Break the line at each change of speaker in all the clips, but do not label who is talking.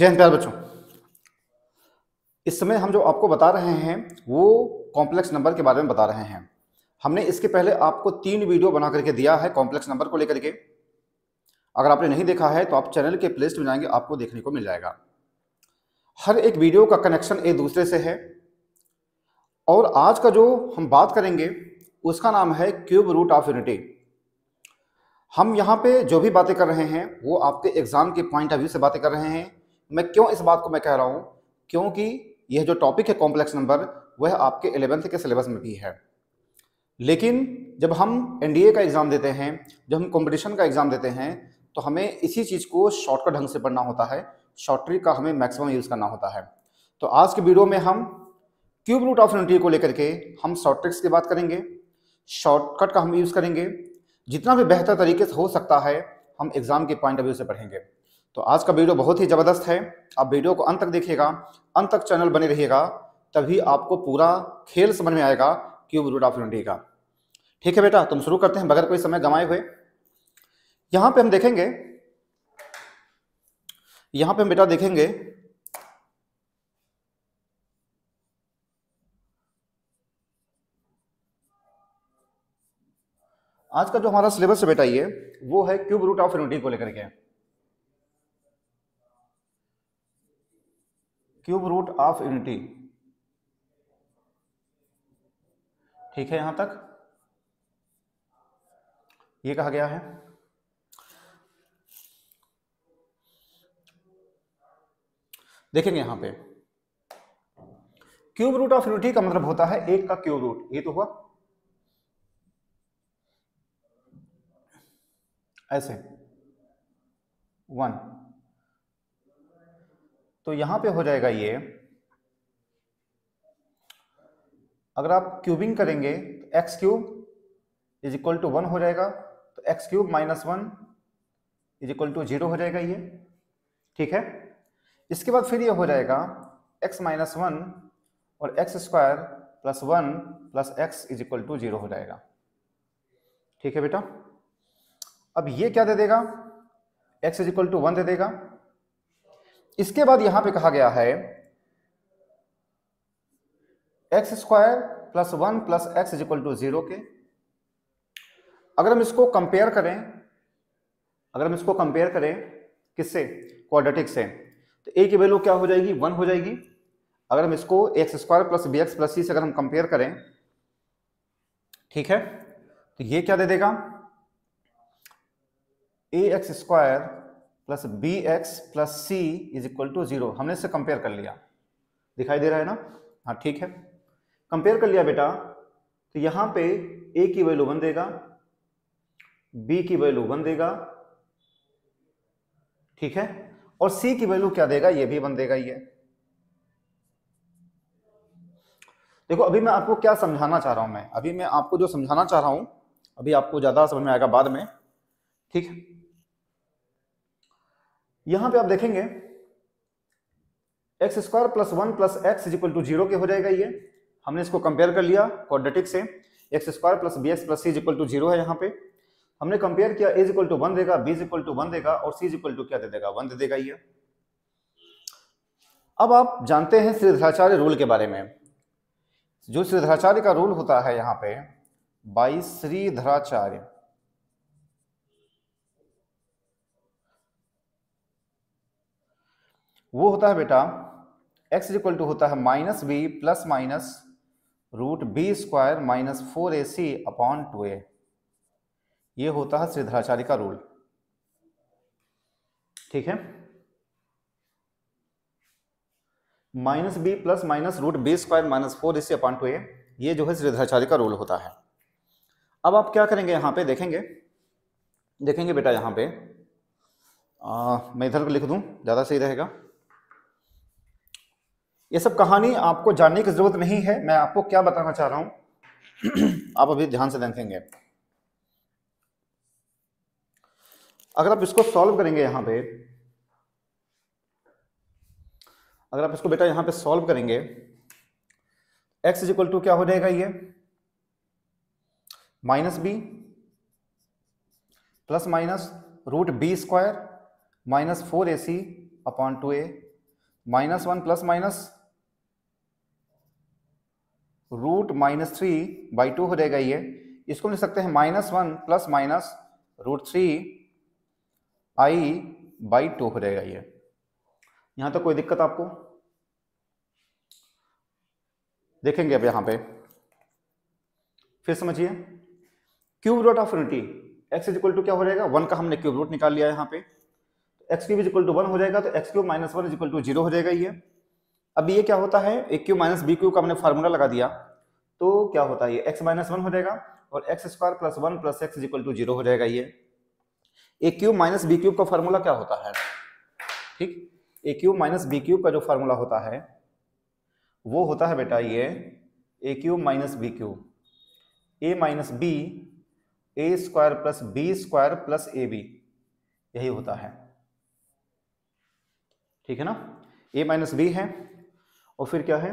जय हिंद प्यार बच्चों इस समय हम जो आपको बता रहे हैं वो कॉम्प्लेक्स नंबर के बारे में बता रहे हैं हमने इसके पहले आपको तीन वीडियो बना करके दिया है कॉम्प्लेक्स नंबर को लेकर के अगर आपने नहीं देखा है तो आप चैनल के प्लेलिस्ट में जाएंगे आपको देखने को मिल जाएगा हर एक वीडियो का कनेक्शन एक दूसरे से है और आज का जो हम बात करेंगे उसका नाम है क्यूब रूट ऑफ यूनिटी हम यहाँ पे जो भी बातें कर रहे हैं वो आपके एग्ज़ाम के पॉइंट ऑफ व्यू से बातें कर रहे हैं मैं क्यों इस बात को मैं कह रहा हूँ क्योंकि यह जो टॉपिक है कॉम्प्लेक्स नंबर वह आपके एलेवेंथ के सिलेबस में भी है लेकिन जब हम एन का एग्ज़ाम देते हैं जब हम कंपटीशन का एग्ज़ाम देते हैं तो हमें इसी चीज़ को शॉर्टकट ढंग से पढ़ना होता है शॉर्ट का हमें मैक्सिमम यूज़ करना होता है तो आज के वीडियो में हम क्यूब रूट ऑफ यूनिटी को लेकर के हम शॉर्ट ट्रिक्स की बात करेंगे शॉर्टकट का हम यूज़ करेंगे जितना भी बेहतर तरीके से हो सकता है हम एग्ज़ाम के पॉइंट ऑफ व्यू से पढ़ेंगे तो आज का वीडियो बहुत ही ज़बरदस्त है आप वीडियो को अंत तक देखिएगा अंत तक चैनल बने रहिएगा तभी आपको पूरा खेल समझ में आएगा क्यूब रूट ऑफ यूनिटी का ठीक है बेटा तुम तो शुरू करते हैं बगैर कोई समय गंवाए हुए यहाँ पे हम देखेंगे यहाँ पे हम बेटा देखेंगे आज का जो हमारा सिलेबस है बेटा ये वो है क्यूब रूट ऑफ यूनिटी को लेकर के क्यूब रूट ऑफ यूनिटी ठीक है यहां तक ये कहा गया है देखेंगे यहां पे क्यूब रूट ऑफ यूनिटी का मतलब होता है एक का क्यूब रूट ये तो हुआ ऐसे वन तो यहां पे हो जाएगा ये अगर आप क्यूबिंग करेंगे तो x cube is equal to one हो जाएगा तो x cube minus one is equal to zero हो जाएगा ये ठीक है इसके बाद फिर ये हो जाएगा एक्स माइनस वन और x square plus one plus x is equal to zero हो जाएगा ठीक है बेटा अब ये क्या दे देगा x is equal to one दे देगा इसके बाद यहां पे कहा गया है x square plus one plus x is equal to zero के अगर हम इसको कंपेयर करें अगर हम इसको कंपेयर करें किससे क्वाड्रेटिक से तो ए की वैल्यू क्या हो जाएगी वन हो जाएगी अगर हम इसको x square plus b x plus c से अगर हम कंपेयर करें ठीक है तो ये क्या दे देगा a x square plus b x plus c is equal to zero हमने इसे कंपेयर कर लिया दिखाई दे रहा है ना हाँ ठीक है कंपेयर कर लिया बेटा तो यहाँ पे ए की वैल्यू वन देगा बी की वैल्यू वन देगा ठीक है और सी की वैल्यू क्या देगा ये भी वन देगा ये देखो अभी मैं आपको क्या समझाना चाह रहा हूं मैं अभी मैं आपको जो समझाना चाह रहा हूं अभी आपको ज्यादा समझ में आएगा बाद में ठीक है यहां पे आप देखेंगे x square plus one plus x is equal to zero के हो जाएगा ये हमने इसको कंपेयर कर लिया क्वाड्रेटिक से x square plus b x plus c is equal to zero है यहां पे हमने कंपेयर किया एज इक्वल टू वन देगा b is equal to one देगा और सी इज इक्वल टू क्या दे देगा वन दे देगा ये अब आप जानते हैं श्रीधराचार्य रूल के बारे में जो श्रीधराचार्य का रूल होता है यहां पे बाई श्रीधराचार्य वो होता है बेटा एक्स इक्वल टू होता है minus b plus minus root b square minus four a c upon two a ये होता है श्रीधराचार्य का रूल ठीक है minus b plus minus root b square minus four a c upon two a ये जो है श्रीधराचार्य का रूल होता है अब आप क्या करेंगे यहां पे देखेंगे देखेंगे बेटा यहां पे आ, मैं इधर को लिख दूं ज़्यादा सही रहेगा ये सब कहानी आपको जानने की जरूरत नहीं है मैं आपको क्या बताना चाह रहा हूं आप अभी ध्यान से देखेंगे अगर आप इसको सॉल्व करेंगे यहां पे अगर आप इसको बेटा यहां पे सॉल्व करेंगे x इज इक्वल टू क्या हो जाएगा ये minus b plus minus root b square minus four a c upon two a minus one plus minus root minus three by two हो जाएगा ये इसको लिख सकते हैं minus one plus minus root three i by two हो जाएगा ये यहां तक तो कोई दिक्कत आपको देखेंगे अब यहां पे फिर समझिए cube root of unity x is equal to क्या हो जाएगा वन का हमने क्यूब रूट निकाल लिया यहां पे x cube is equal to one हो जाएगा तो x cube minus one is equal to zero हो जाएगा ये अब ये क्या होता है a cube minus b cube का हमने फार्मूला लगा दिया तो क्या होता है ये एक्स माइनस वन हो जाएगा और x square plus one plus x equal to zero हो जाएगा ये a cube minus b cube का फार्मूला क्या होता है ठीक a cube minus b cube का जो फार्मूला होता है वो होता है बेटा ये a cube minus b cube a minus b a square plus b square plus a b यही होता है ठीक है ना ए माइनस बी है और फिर क्या है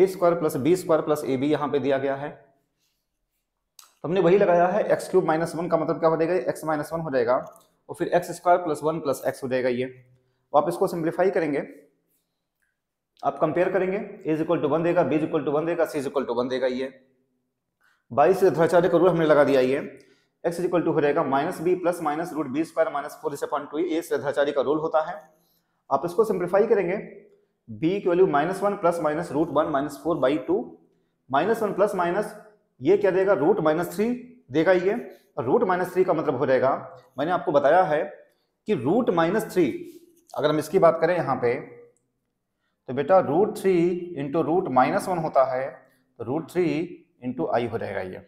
a square plus b square plus a b यहां पे दिया गया है तो हमने वही लगाया है एक्स क्यूब माइनस वन का मतलब क्या हो जाएगा एक्स माइनस वन हो जाएगा और फिर x square plus one plus x हो जाएगा ये तो आप इसको सिंप्लीफाई करेंगे आप कंपेयर करेंगे a is equal to one देगा b is equal to one देगा c is equal to one देगा ये बाईस ध्वचार्य का रूल हमने लगा दिया ये एक्स इज इक्वल टू हो जाएगा minus b plus minus root b square minus four इस अपॉइंट टू ए ध्राचार्य का रूल होता है आप इसको सिंप्लीफाई करेंगे बी की value minus one plus minus root one minus four by two minus one plus minus ये क्या देगा रूट माइनस थ्री देगा ये और रूट माइनस थ्री का मतलब हो जाएगा मैंने आपको बताया है कि रूट माइनस थ्री अगर हम इसकी बात करें यहाँ पे तो बेटा root three into root minus one होता है तो रूट थ्री इंटू आई हो जाएगा ये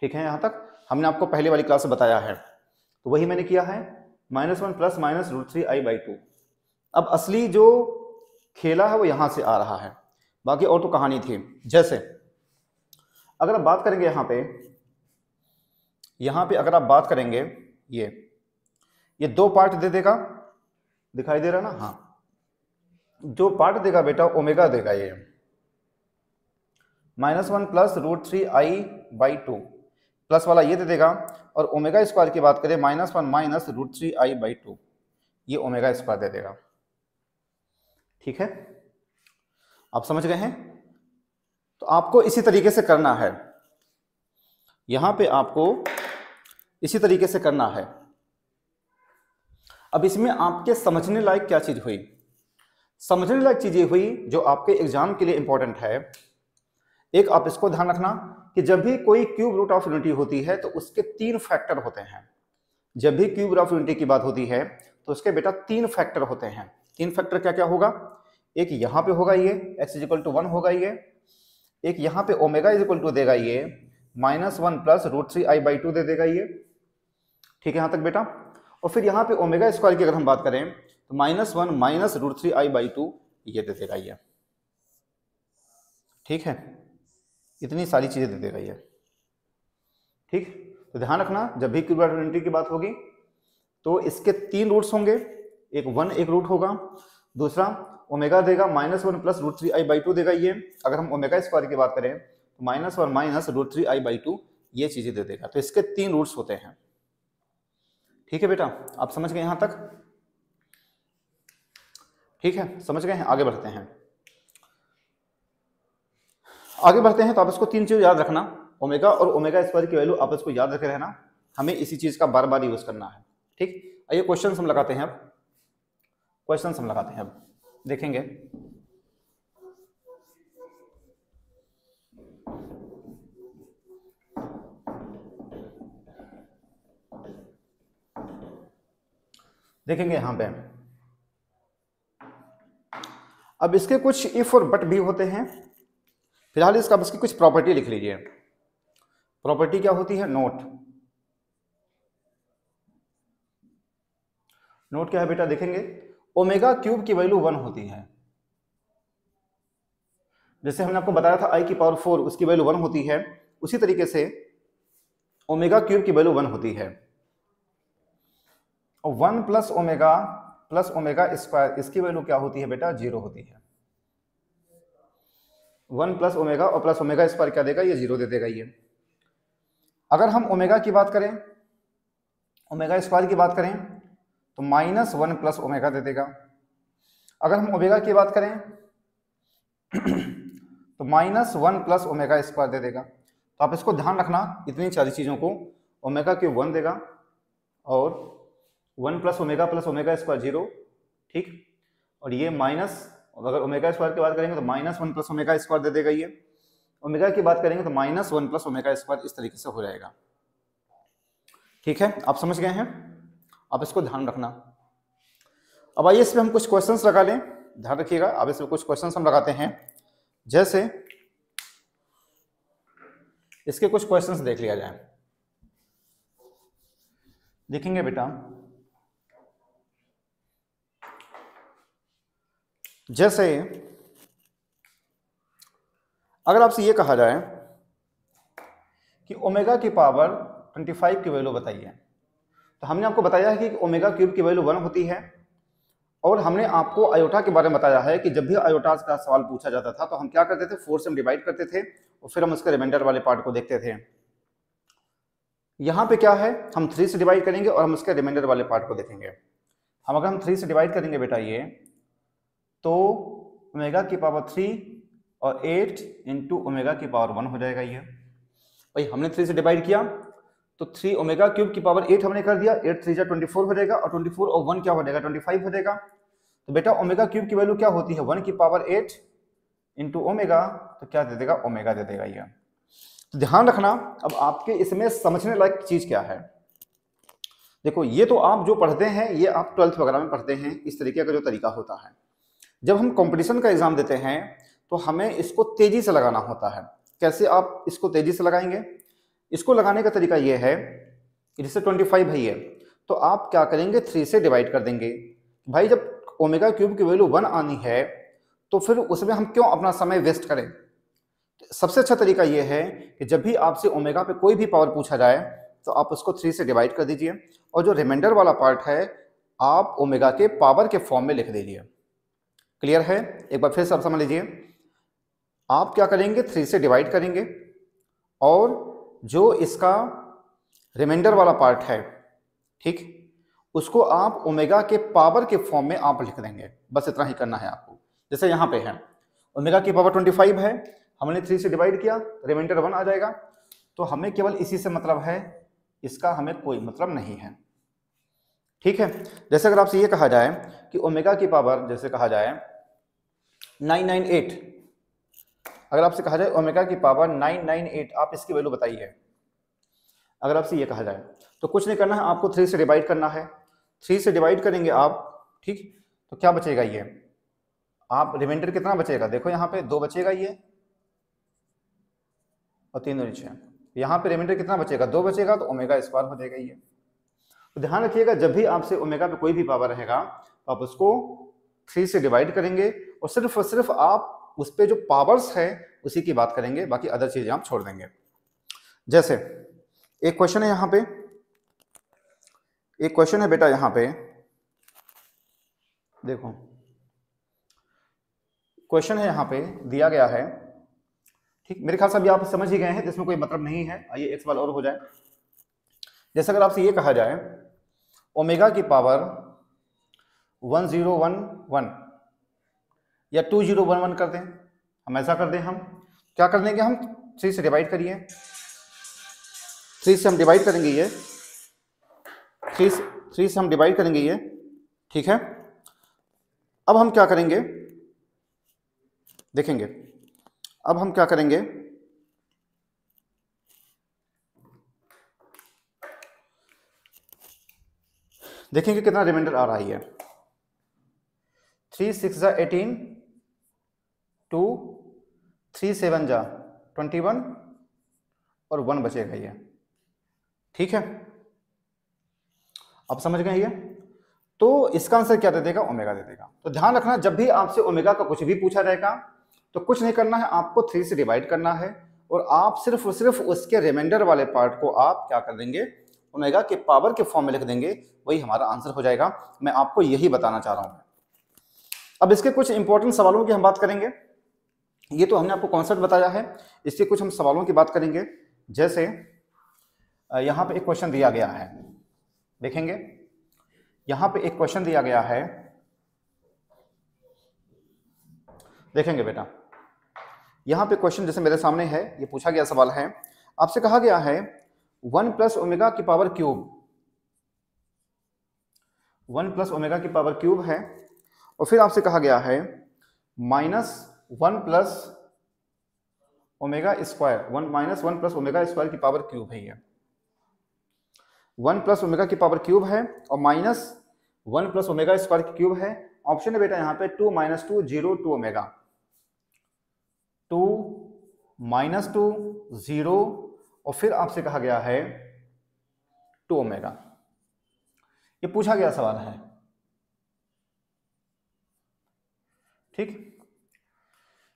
ठीक है यहाँ तक हमने आपको पहले वाली क्लास में बताया है तो वही मैंने किया है minus one plus minus root three i by two अब असली जो खेला है वो यहाँ से आ रहा है बाकी और तो कहानी थी जैसे अगर आप बात करेंगे यहाँ पे यहाँ पे अगर आप बात करेंगे ये ये दो पार्ट दे देगा दिखाई दे रहा ना हाँ जो पार्ट देगा बेटा ओमेगा देगा ये minus one plus root three i by two plus वाला ये दे देगा और ओमेगा स्क्वायर की बात करें minus one minus root three i by two ये ओमेगा स्क्वायर दे देगा ठीक है आप समझ गए हैं तो आपको इसी तरीके से करना है यहां पे आपको इसी तरीके से करना है अब इसमें आपके समझने लायक क्या चीज हुई समझने लायक चीज ये हुई जो आपके एग्जाम के लिए इंपॉर्टेंट है एक आप इसको ध्यान रखना कि जब भी कोई क्यूब रूट ऑफ यूनिटी होती है तो उसके तीन फैक्टर होते हैं जब भी क्यूब रूट ऑफ यूनिटी की बात होती है तो उसके बेटा तीन फैक्टर होते हैं तीन फैक्टर क्या क्या होगा एक यहाँ पे होगा ये x is equal to one होगा ये एक यहाँ पे ओमेगा इज इक्वल टू देगा ये minus one plus root three i by two दे देगा ये ठीक है यहाँ तक बेटा और फिर यहाँ पे ओमेगा स्क्वायर की अगर हम बात करें तो minus one minus root three i by two ये दे देगा ये ठीक है इतनी सारी चीज़ें दे देगा ये ठीक तो ध्यान रखना जब भी क्यूब आइडेंटिटी की बात होगी तो इसके तीन रूट्स होंगे एक वन एक रूट होगा दूसरा ओमेगा देगा minus one plus root three i by two देगा ये अगर हम ओमेगा स्क्वायर की बात करें तो minus one minus root three i by two ये चीज़ें दे देगा तो इसके तीन रूट्स होते हैं ठीक है बेटा आप समझ गए यहां तक ठीक है समझ गए हैं आगे बढ़ते हैं आगे बढ़ते हैं तो आप इसको तीन चीज़ याद रखना ओमेगा और ओमेगा स्क्वायर की वैल्यू आप इसको याद रखे रहना हमें इसी चीज़ का बार बार यूज़ करना है ठीक आइए क्वेश्चन हम लगाते हैं अब क्वेश्चन हम लगाते हैं अब देखेंगे देखेंगे यहां पे अब इसके कुछ इफ और बट भी होते हैं फिलहाल इसका इसकी कुछ प्रॉपर्टी लिख लीजिए प्रॉपर्टी क्या होती है नोट नोट क्या है बेटा देखेंगे ओमेगा क्यूब की वैल्यू वन होती है जैसे हमने आपको बताया था आई की पावर फोर उसकी वैल्यू वन होती है उसी तरीके से ओमेगा क्यूब की वैल्यू वन होती है और one plus omega plus omega square इसकी वैल्यू क्या होती है बेटा जीरो होती है वन प्लस ओमेगा और प्लस ओमेगा स्क्वायर क्या देगा ये जीरो दे देगा ये अगर हम ओमेगा की बात करें ओमेगा स्क्वायर की बात करें तो माइनस वन प्लस ओमेगा दे देगा अगर हम ओमेगा की बात करें तो minus one plus omega square दे देगा तो आप इसको ध्यान रखना इतनी सारी चीज़ों को ओमेगा क्यूब वन देगा और one plus omega plus omega square zero ठीक और ये माइनस अगर ओमेगा स्क्वायर की बात करेंगे तो minus one plus omega square दे देगा ये ओमेगा की बात करेंगे तो minus one plus omega square इस तरीके से हो जाएगा ठीक है आप समझ गए हैं आप इसको ध्यान रखना अब आइए इसमें हम कुछ क्वेश्चंस लगा लें ध्यान रखिएगा अब इसमें कुछ क्वेश्चंस हम लगाते हैं जैसे इसके कुछ क्वेश्चंस देख लिया जाए देखेंगे बेटा जैसे अगर आपसे यह कहा जाए कि ओमेगा की पावर 25 की वैल्यू बताइए तो हमने आपको बताया है कि ओमेगा क्यूब की वैल्यू वन होती है और हमने आपको आयोटा के बारे में बताया है कि जब भी आयोटा का सवाल पूछा जाता था तो हम क्या करते थे फोर से हम डिवाइड करते थे और फिर हम उसके रिमाइंडर वाले पार्ट को देखते थे यहाँ पे क्या है हम थ्री से डिवाइड करेंगे और हम उसके रिमाइंडर वाले पार्ट को देखेंगे हम अगर हम थ्री से डिवाइड करेंगे बेटा ये तो ओमेगा की पावर थ्री और एट इंटू ओमेगा की पावर वन हो जाएगा ये भाई हमने थ्री से डिवाइड किया तो थ्री ओमेगा क्यूब की पावर एट हमने कर दिया एट थ्री ट्वेंटी फोर हो जाएगा और ट्वेंटी फोर और वन क्या हो जाएगा ट्वेंटी फाइव हो जाएगा तो बेटा ओमेगा क्यूब की वैल्यू क्या होती है वन की पावर एट इंटू ओमेगा तो क्या दे देगा ओमेगा दे देगा ये तो ध्यान रखना अब आपके इसमें समझने लायक चीज़ क्या है देखो ये तो आप जो पढ़ते हैं ये आप ट्वेल्थ वगैरह में पढ़ते हैं इस तरीके का जो तरीका होता है जब हम कंपटीशन का एग्ज़ाम देते हैं तो हमें इसको तेज़ी से लगाना होता है कैसे आप इसको तेज़ी से लगाएंगे इसको लगाने का तरीका यह है जैसे ट्वेंटी फाइव है तो आप क्या करेंगे थ्री से डिवाइड कर देंगे भाई जब ओमेगा क्यूब की वैल्यू वन आनी है तो फिर उसमें हम क्यों अपना समय वेस्ट करें सबसे अच्छा तरीका यह है कि जब भी आपसे ओमेगा पे कोई भी पावर पूछा जाए तो आप उसको थ्री से डिवाइड कर दीजिए और जो रिमाइंडर वाला पार्ट है आप ओमेगा के पावर के फॉर्म में लिख दीजिए क्लियर है एक बार फिर से आप समझ लीजिए आप क्या करेंगे थ्री से डिवाइड करेंगे और जो इसका रिमाइंडर वाला पार्ट है ठीक उसको आप ओमेगा के पावर के फॉर्म में आप लिख देंगे बस इतना ही करना है आपको जैसे यहाँ पे है ओमेगा की पावर 25 है हमने थ्री से डिवाइड किया रिमाइंडर वन आ जाएगा तो हमें केवल इसी से मतलब है इसका हमें कोई मतलब नहीं है ठीक है जैसे अगर आपसे ये कहा जाए कि ओमेगा की पावर जैसे कहा जाए नाइन अगर आपसे कहा जाए ओमेगा की पावर नाइन नाइन एट आप इसकी वैल्यू बताइए अगर आपसे ये कहा जाए तो कुछ नहीं करना है आपको थ्री से डिवाइड करना है थ्री से डिवाइड करेंगे आप ठीक तो क्या बचेगा ये आप रिमाइंडर कितना बचेगा देखो यहाँ पे दो बचेगा ये और तीन दो नीचे यहाँ पे रिमाइंडर कितना बचेगा दो बचेगा तो ओमेगा स्क्वायर हो जाएगा ये तो ध्यान रखिएगा जब भी आपसे ओमेगा पे कोई भी पावर रहेगा तो आप उसको थ्री से डिवाइड करेंगे और सिर्फ और सिर्फ आप उस पर जो पावर्स है उसी की बात करेंगे बाकी अदर चीज़ें आप छोड़ देंगे जैसे एक क्वेश्चन है यहां पे एक क्वेश्चन है बेटा यहां पे देखो क्वेश्चन है यहां पे दिया गया है ठीक मेरे ख्याल से अभी आप समझ ही गए हैं इसमें कोई मतलब नहीं है आइए एक सवाल और हो जाए जैसे अगर आपसे ये कहा जाए ओमेगा की power one zero one one या टू जीरो वन वन कर दें हम ऐसा कर दें हम क्या कर देंगे हम थ्री से डिवाइड करिए थ्री से हम डिवाइड करेंगे ये थ्री थ्री से हम डिवाइड करेंगे ये ठीक है अब हम क्या करेंगे देखेंगे अब हम क्या करेंगे देखेंगे कितना रिमाइंडर आ रहा है three six eighteen two three seven जा ट्वेंटी वन और वन बचेगा ये ठीक है अब समझ गए ये तो इसका आंसर क्या दे देगा ओमेगा दे देगा तो ध्यान रखना जब भी आपसे ओमेगा का कुछ भी पूछा जाएगा तो कुछ नहीं करना है आपको थ्री से डिवाइड करना है और आप सिर्फ और सिर्फ उसके रिमाइंडर वाले पार्ट को आप क्या कर देंगे ओमेगा के पावर के फॉर्म में लिख देंगे वही हमारा आंसर हो जाएगा मैं आपको यही बताना चाह रहा हूँ अब इसके कुछ इंपॉर्टेंट सवालों की हम बात करेंगे ये तो हमने आपको कॉन्सेप्ट बताया है इसके कुछ हम सवालों की बात करेंगे जैसे यहाँ पे एक क्वेश्चन दिया गया है देखेंगे यहाँ पे एक क्वेश्चन दिया गया है देखेंगे बेटा यहाँ पे क्वेश्चन जैसे मेरे सामने है ये पूछा गया सवाल है आपसे कहा गया है वन प्लस ओमेगा की power cube one plus omega की पावर क्यूब है और फिर आपसे कहा गया है minus one plus omega square one minus one plus omega square की पावर क्यूब है ये वन प्लस ओमेगा की पावर क्यूब है और minus one plus omega square की क्यूब है ऑप्शन है बेटा यहां पे two minus two zero two omega two minus two zero और फिर आपसे कहा गया है टू ओमेगा ये पूछा गया सवाल है ठीक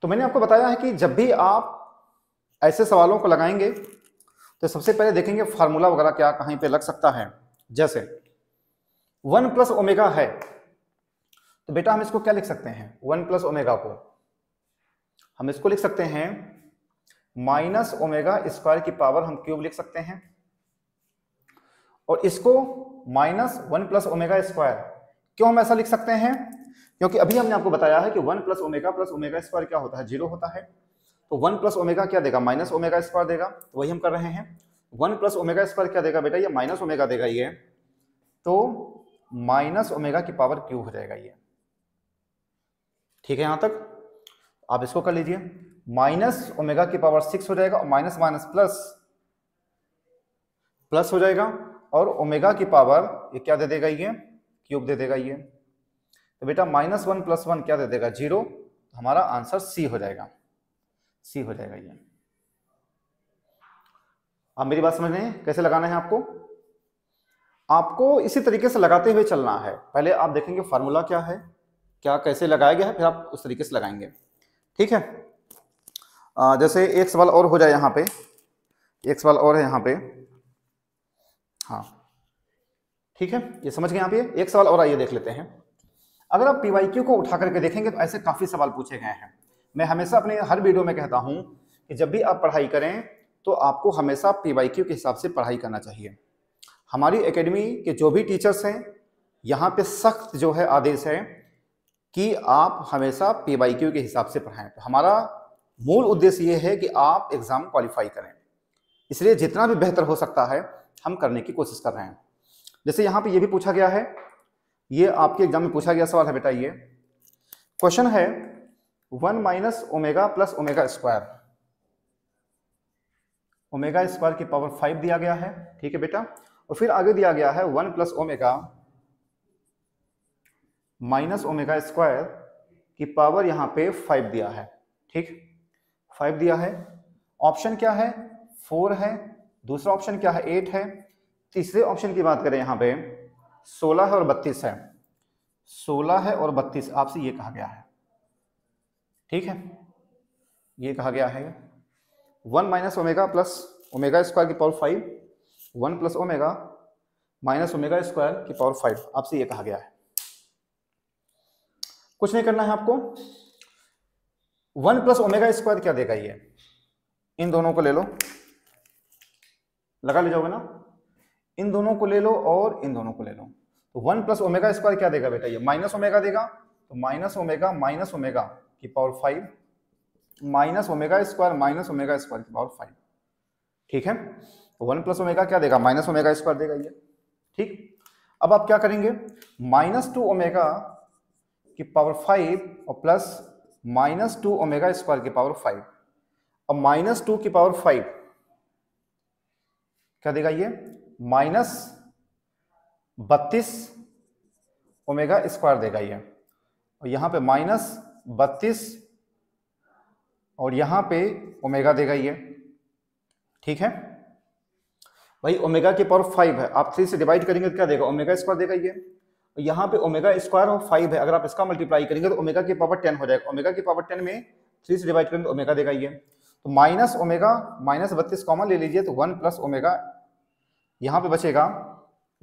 तो मैंने आपको बताया है कि जब भी आप ऐसे सवालों को लगाएंगे तो सबसे पहले देखेंगे फार्मूला वगैरह क्या कहीं पे लग सकता है जैसे वन प्लस ओमेगा है तो बेटा हम इसको क्या लिख सकते हैं वन प्लस ओमेगा को हम इसको लिख सकते हैं माइनस ओमेगा स्क्वायर की पावर हम क्यूब लिख सकते हैं और इसको minus one plus omega square क्यों हम ऐसा लिख सकते हैं क्योंकि अभी हमने आपको बताया है कि one plus omega plus omega square क्या होता है जीरो होता है तो वन प्लस ओमेगा क्या देगा माइनस ओमेगा स्क्वायर देगा तो वही हम कर रहे हैं वन प्लस ओमेगा स्क्वायर क्या देगा बेटा ये माइनस ओमेगा देगा ये तो माइनस ओमेगा की पावर क्यू हो जाएगा ये ठीक है यहां तक आप इसको कर लीजिए माइनस ओमेगा की पावर सिक्स हो जाएगा और माइनस माइनस प्लस प्लस हो जाएगा और ओमेगा की पावर ये क्या दे देगा ये क्यूब दे देगा ये तो बेटा माइनस वन प्लस वन क्या दे देगा जीरो हमारा आंसर सी हो जाएगा सी हो जाएगा ये आप मेरी बात समझ रहे हैं कैसे लगाना है आपको आपको इसी तरीके से लगाते हुए चलना है पहले आप देखेंगे फार्मूला क्या है क्या कैसे लगाया गया है फिर आप उस तरीके से लगाएंगे ठीक है आ, जैसे एक सवाल और हो जाए यहाँ पे एक सवाल और है यहाँ पे हाँ ठीक है ये समझ गए आप ये एक सवाल और आइए देख लेते हैं अगर आप पी को उठा करके देखेंगे तो ऐसे काफ़ी सवाल पूछे गए हैं मैं हमेशा अपने हर वीडियो में कहता हूँ कि जब भी आप पढ़ाई करें तो आपको हमेशा पी के हिसाब से पढ़ाई करना चाहिए हमारी एकेडमी के जो भी टीचर्स हैं यहाँ पे सख्त जो है आदेश है कि आप हमेशा पी के हिसाब से पढ़ाएं तो हमारा मूल उद्देश्य ये है कि आप एग्ज़ाम क्वालिफाई करें इसलिए जितना भी बेहतर हो सकता है हम करने की कोशिश कर रहे हैं जैसे यहाँ पे ये भी पूछा गया है ये आपके एग्जाम में पूछा गया सवाल है बेटा ये क्वेश्चन है one minus omega plus omega square omega square की पावर फाइव दिया गया है ठीक है बेटा और फिर आगे दिया गया है one plus omega minus omega square की पावर यहां पे फाइव दिया है ठीक फाइव दिया है ऑप्शन क्या है फोर है दूसरा ऑप्शन क्या है एट है तीसरे ऑप्शन की बात करें यहां पर सोलह है और बत्तीस है सोलह है और बत्तीस आपसे ये कहा गया है ठीक है ये कहा गया है one minus omega plus omega square की power five one plus omega minus omega square की पावर फाइव आपसे ये कहा गया है कुछ नहीं करना है आपको वन प्लस ओमेगा स्क्वायर क्या देगा ये इन दोनों को ले लो लगा ले जाओगे ना इन दोनों को ले लो और इन दोनों को ले लो तो वन प्लस ओमेगा स्क्वायर क्या देगा बेटा ये माइनस ओमेगा देगा तो माइनस ओमेगा माइनस ओमेगा की power five minus omega square minus omega square की पावर फाइव ठीक है तो वन प्लस ओमेगा क्या देगा माइनस ओमेगा स्क्वायर देगा ये ठीक अब आप क्या करेंगे माइनस टू ओमेगा की पावर फाइव और plus minus two omega square की पावर फाइव और माइनस टू की पावर फाइव क्या देगा ये माइनस बत्तीस ओमेगा स्क्वायर देगा ये और यहाँ पे माइनस बत्तीस और यहाँ पे ओमेगा देगा ये ठीक है भाई ओमेगा की पावर फाइव है आप थ्री से डिवाइड करेंगे तो क्या देगा ओमेगा स्क्वायर देगा ये और यहाँ पे ओमेगा स्क्वायर और फाइव है अगर आप इसका मल्टीप्लाई करेंगे तो ओमेगा की पावर टेन हो जाएगा ओमेगा की पावर टेन में थ्री से डिवाइड करेंगे तो ओमेगा देगा ये तो माइनस ओमेगा माइनस बत्तीस कॉमन ले लीजिए तो वन प्लस ओमेगा यहाँ पे बचेगा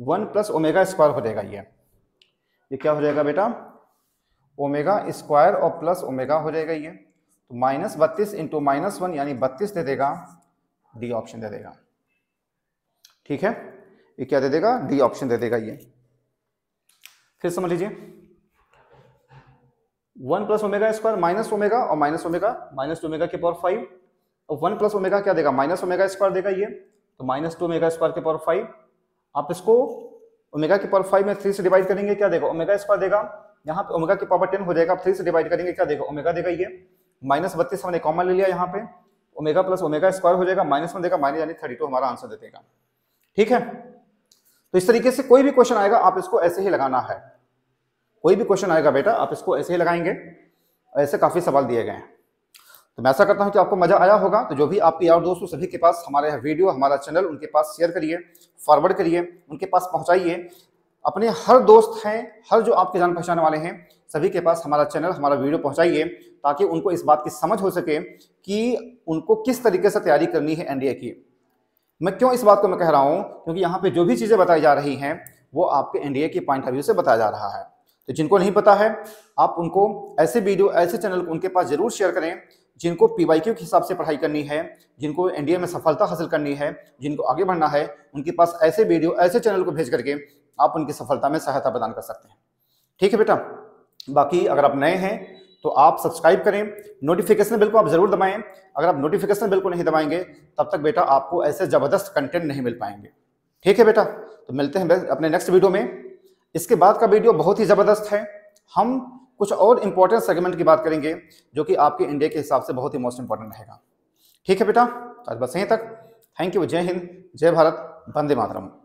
वन प्लस ओमेगा स्क्वायर हो जाएगा ये ये क्या हो जाएगा बेटा ओमेगा स्क्वायर और प्लस ओमेगा हो जाएगा ये तो माइनस बत्तीस इंटू माइनस वन यानी बत्तीस दे देगा डी ऑप्शन दे देगा ठीक है ये क्या दे देगा डी ऑप्शन दे देगा ये फिर समझ लीजिए one plus omega square minus omega और minus omega minus two omega के पावर फाइव और वन प्लस ओमेगा क्या देगा माइनस ओमेगा स्क्वायर देगा ये तो माइनस टू ओमेगा स्क्वायर के पावर फाइव आप इसको ओमेगा की पावर फाइव में थ्री से डिवाइड करेंगे क्या देगा ओमेगा स्क्वायर देगा यहाँ पे ओमेगा की पावर टेन हो जाएगा आप थ्री से डिवाइड करेंगे क्या देगा ओमेगा देगा ये माइनस बत्तीस हमने कॉमन ले लिया यहाँ पे ओमेगा प्लस ओमेगा स्क्वायर हो जाएगा माइनस में देगा माइनस यानी थर्टी टू हमारा आंसर दे देगा ठीक है तो इस तरीके से कोई भी क्वेश्चन आएगा आप इसको ऐसे ही लगाना है कोई भी क्वेश्चन आएगा बेटा आप इसको ऐसे ही लगाएंगे ऐसे काफ़ी सवाल दिए गए हैं तो मैं ऐसा करता हूँ कि आपको मजा आया होगा तो जो भी आपके यार दोस्तों सभी के पास हमारे वीडियो हमारा चैनल उनके पास शेयर करिए फॉरवर्ड करिए उनके पास पहुँचाइए अपने हर दोस्त हैं हर जो आपके जान पहचान वाले हैं सभी के पास हमारा चैनल हमारा वीडियो पहुंचाइए ताकि उनको इस बात की समझ हो सके कि उनको किस तरीके से तैयारी करनी है एनडीए की मैं क्यों इस बात को मैं कह रहा हूं क्योंकि यहाँ पे जो भी चीज़ें बताई जा रही हैं वो आपके एनडीए के पॉइंट ऑफ व्यू से बताया जा रहा है तो जिनको नहीं पता है आप उनको ऐसे वीडियो ऐसे चैनल उनके पास जरूर शेयर करें जिनको पी वाई क्यू के हिसाब से पढ़ाई करनी है जिनको इंडिया में सफलता हासिल करनी है जिनको आगे बढ़ना है उनके पास ऐसे वीडियो ऐसे चैनल को भेज करके आप उनकी सफलता में सहायता प्रदान कर सकते हैं ठीक है बेटा बाकी अगर आप नए हैं तो आप सब्सक्राइब करें नोटिफिकेशन बिल को आप जरूर दबाएं अगर आप नोटिफिकेशन बिल को नहीं दबाएंगे तब तक बेटा आपको ऐसे ज़बरदस्त कंटेंट नहीं मिल पाएंगे ठीक है बेटा तो मिलते हैं अपने नेक्स्ट वीडियो में इसके बाद का वीडियो बहुत ही ज़बरदस्त है हम कुछ और इंपॉर्टेंट सेगमेंट की बात करेंगे जो कि आपके इंडिया के हिसाब से बहुत ही मोस्ट इंपॉर्टेंट रहेगा ठीक है बेटा तो आज बस यहीं तक थैंक यू जय हिंद जय भारत वंदे मातरम